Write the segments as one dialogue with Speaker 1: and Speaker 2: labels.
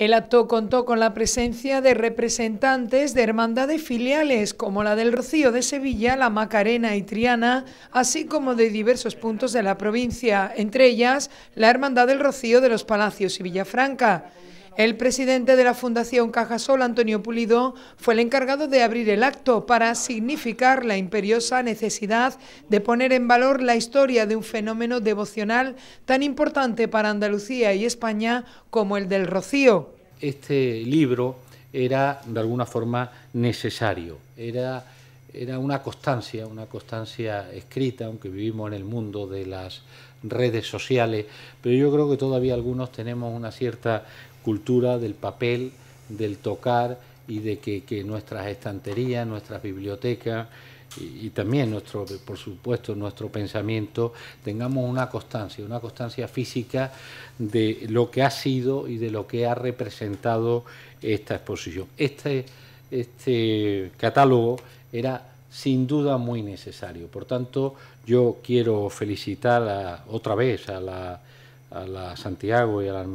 Speaker 1: El acto contó con la presencia de representantes de hermandades filiales como la del Rocío de Sevilla, la Macarena y Triana, así como de diversos puntos de la provincia, entre ellas la Hermandad del Rocío de los Palacios y Villafranca. El presidente de la Fundación Cajasol, Antonio Pulido, fue el encargado de abrir el acto para significar la imperiosa necesidad de poner en valor la historia de un fenómeno devocional tan importante para Andalucía y España como el del Rocío.
Speaker 2: Este libro era de alguna forma necesario, era, era una constancia, una constancia escrita, aunque vivimos en el mundo de las redes sociales, pero yo creo que todavía algunos tenemos una cierta cultura del papel, del tocar y de que, nuestras estanterías, nuestras bibliotecas y, también nuestro, por supuesto, nuestro pensamiento tengamos una constancia, una constancia física de lo que ha sido y de lo que ha representado esta exposición. Este, este catálogo era sin duda muy necesario. Por tanto, yo quiero felicitar otra vez a la, a la Santiago y a la de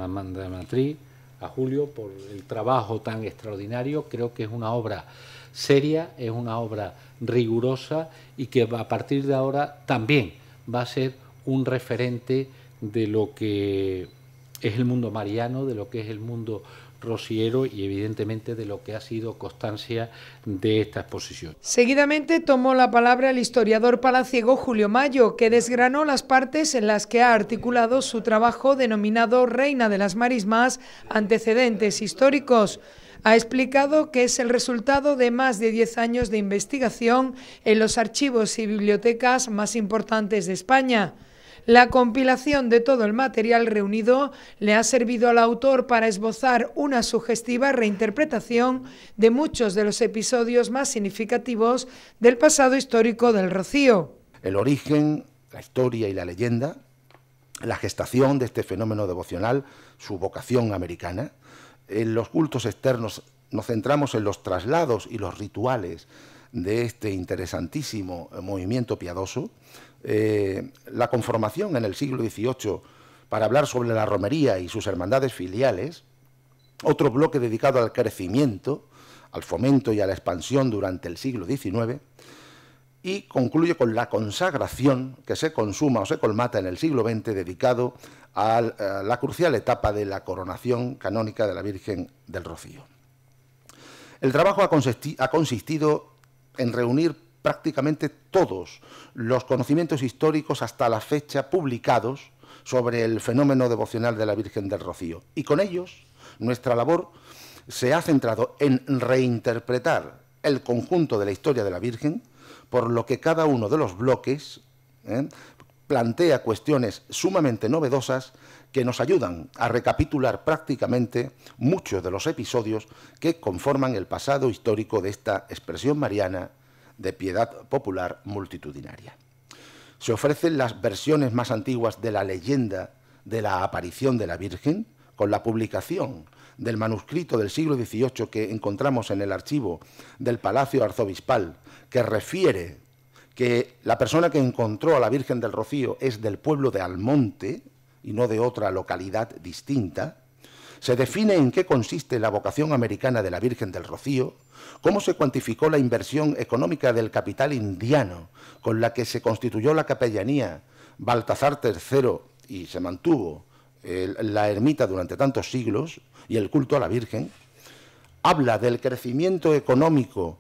Speaker 2: Matriz, a Julio por el trabajo tan extraordinario. Creo que es una obra seria, es una obra rigurosa y que a partir de ahora también va a ser un referente de lo que es el mundo mariano, de lo que es el mundo y evidentemente de lo que ha sido constancia de esta exposición.
Speaker 1: Seguidamente tomó la palabra el historiador palaciego Julio Mayo, que desgranó las partes en las que ha articulado su trabajo denominado Reina de las Marismas, antecedentes históricos ha explicado que es el resultado de más de 10 años de investigación en los archivos y bibliotecas más importantes de España. La compilación de todo el material reunido le ha servido al autor para esbozar una sugestiva reinterpretación de muchos de los episodios más significativos del pasado histórico del Rocío.
Speaker 3: El origen, la historia y la leyenda, la gestación de este fenómeno devocional, su vocación americana, en los cultos externos nos centramos en los traslados y los rituales de este interesantísimo movimiento piadoso, eh, la conformación en el siglo XVIII para hablar sobre la romería y sus hermandades filiales, otro bloque dedicado al crecimiento, al fomento y a la expansión durante el siglo XIX, y concluye con la consagración que se consuma o se colmata en el siglo XX dedicado a la crucial etapa de la coronación canónica de la Virgen del Rocío. El trabajo ha, consistido en reunir prácticamente todos los conocimientos históricos hasta la fecha publicados sobre el fenómeno devocional de la Virgen del Rocío. Y con ellos, nuestra labor se ha centrado en reinterpretar el conjunto de la historia de la Virgen, por lo que cada uno de los bloques ¿eh? plantea cuestiones sumamente novedosas que nos ayudan a recapitular prácticamente muchos de los episodios que conforman el pasado histórico de esta expresión mariana de piedad popular multitudinaria. Se ofrecen las versiones más antiguas de la leyenda de la aparición de la Virgen con la publicación del manuscrito del siglo XVIII que encontramos en el archivo del Palacio Arzobispal, que refiere que la persona que encontró a la Virgen del Rocío es del pueblo de Almonte y no de otra localidad distinta, se define en qué consiste la vocación americana de la Virgen del Rocío, cómo se cuantificó la inversión económica del capital indiano con la que se constituyó la capellanía Baltazar III y se mantuvo la ermita durante tantos siglos y el culto a la Virgen, habla del crecimiento económico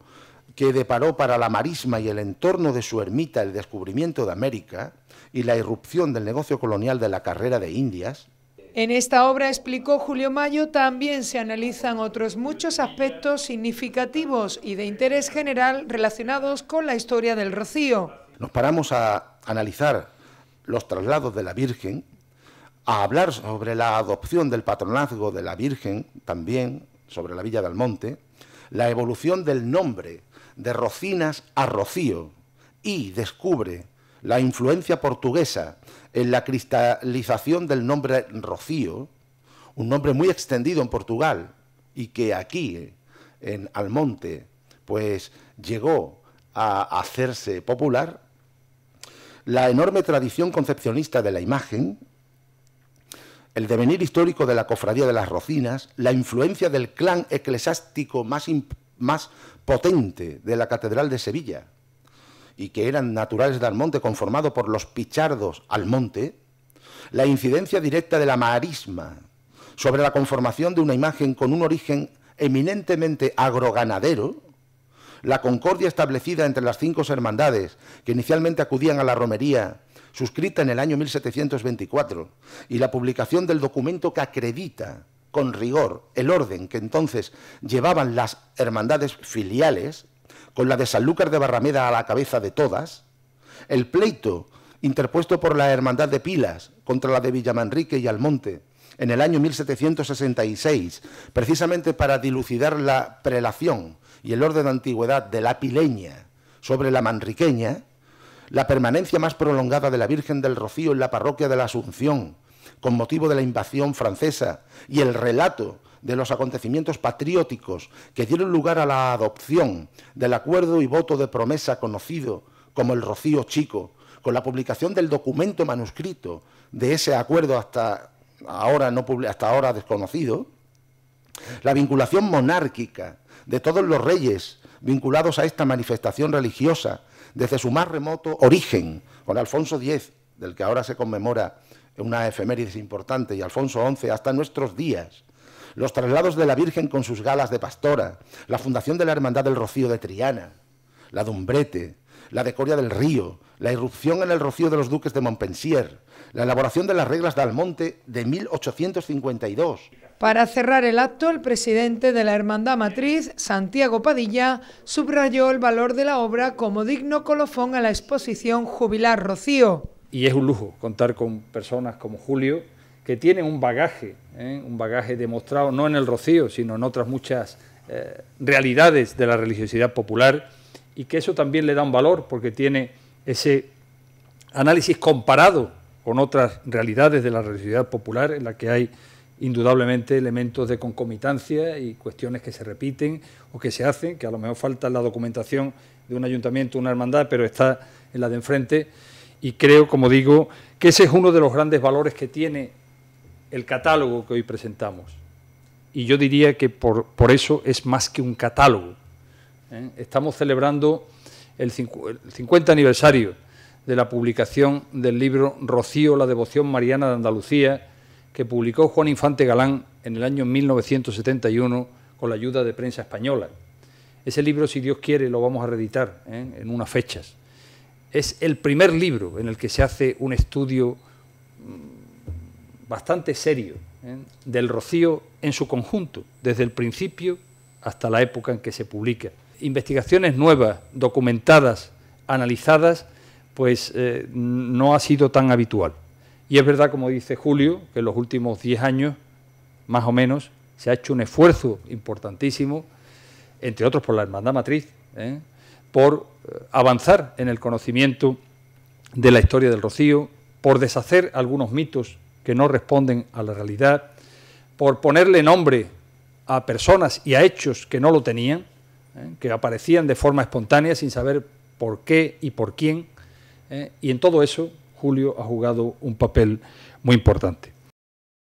Speaker 3: que deparó para la marisma y el entorno de su ermita el descubrimiento de América y la irrupción del negocio colonial de la carrera de Indias,
Speaker 1: en esta obra, explicó Julio Mayo, también se analizan otros muchos aspectos significativos y de interés general relacionados con la historia del rocío.
Speaker 3: Nos paramos a analizar los traslados de la Virgen, a hablar sobre la adopción del patronazgo de la Virgen, también sobre la Villa del Monte, la evolución del nombre de Rocinas a Rocío y descubre la influencia portuguesa en la cristalización del nombre Rocío, un nombre muy extendido en Portugal y que aquí, en Almonte, pues llegó a hacerse popular, la enorme tradición concepcionista de la imagen, el devenir histórico de la cofradía de las Rocinas, la influencia del clan eclesiástico más, más potente de la Catedral de Sevilla, y que eran naturales del monte conformado por los pichardos al monte la incidencia directa de la marisma sobre la conformación de una imagen con un origen eminentemente agroganadero, la concordia establecida entre las cinco hermandades que inicialmente acudían a la romería, suscrita en el año 1724, y la publicación del documento que acredita con rigor el orden que entonces llevaban las hermandades filiales, con la de Sanlúcar de Barrameda a la cabeza de todas, el pleito interpuesto por la Hermandad de Pilas contra la de Villamanrique y Almonte en el año 1766, precisamente para dilucidar la prelación y el orden de antigüedad de la pileña sobre la manriqueña, la permanencia más prolongada de la Virgen del Rocío en la parroquia de la Asunción, con motivo de la invasión francesa, y el relato de los acontecimientos patrióticos que dieron lugar a la adopción del acuerdo y voto de promesa conocido como el Rocío Chico, con la publicación del documento manuscrito de ese acuerdo hasta ahora, no, hasta ahora desconocido, la vinculación monárquica de todos los reyes vinculados a esta manifestación religiosa desde su más remoto origen, con Alfonso X, del que ahora se conmemora una efeméride importante, y Alfonso XI, hasta nuestros días, los traslados de la Virgen con sus galas de pastora, la fundación de la Hermandad del Rocío de Triana, la Dumbrete, la decoria del río, la irrupción en el rocío de los duques de Montpensier, la elaboración de las reglas de Almonte de 1852.
Speaker 1: Para cerrar el acto, el presidente de la Hermandad Matriz, Santiago Padilla, subrayó el valor de la obra como digno colofón a la exposición Jubilar Rocío.
Speaker 4: Y es un lujo contar con personas como Julio, que tienen un bagaje ¿eh? un bagaje demostrado no en el rocío, sino en otras muchas eh, realidades de la religiosidad popular, y que eso también le da un valor porque tiene ese análisis comparado con otras realidades de la religiosidad popular en la que hay indudablemente elementos de concomitancia y cuestiones que se repiten o que se hacen, que a lo mejor falta la documentación de un ayuntamiento, una hermandad, pero está en la de enfrente. Y creo, como digo, que ese es uno de los grandes valores que tiene el catálogo que hoy presentamos. Y yo diría que por, eso es más que un catálogo. ¿eh? Estamos celebrando el, 50 aniversario de la publicación del libro Rocío, la devoción mariana de Andalucía, que publicó Juan Infante Galán en el año 1971 con la ayuda de prensa española. Ese libro, si Dios quiere, lo vamos a reeditar ¿eh? en unas fechas. Es el primer libro en el que se hace un estudio bastante serio ¿eh? del Rocío en su conjunto, desde el principio hasta la época en que se publica. Investigaciones nuevas, documentadas, analizadas, pues eh, no ha sido tan habitual. Y es verdad, como dice Julio, que en los últimos 10 años, más o menos, se ha hecho un esfuerzo importantísimo, entre otros por la Hermandad Matriz, ¿eh? por avanzar en el conocimiento de la historia del Rocío, por deshacer algunos mitos que no responden a la realidad, por ponerle nombre a personas y a hechos que no lo tenían, ¿eh? que aparecían de forma espontánea sin saber por qué y por quién. ¿eh? Y en todo eso, Julio ha jugado un papel muy importante.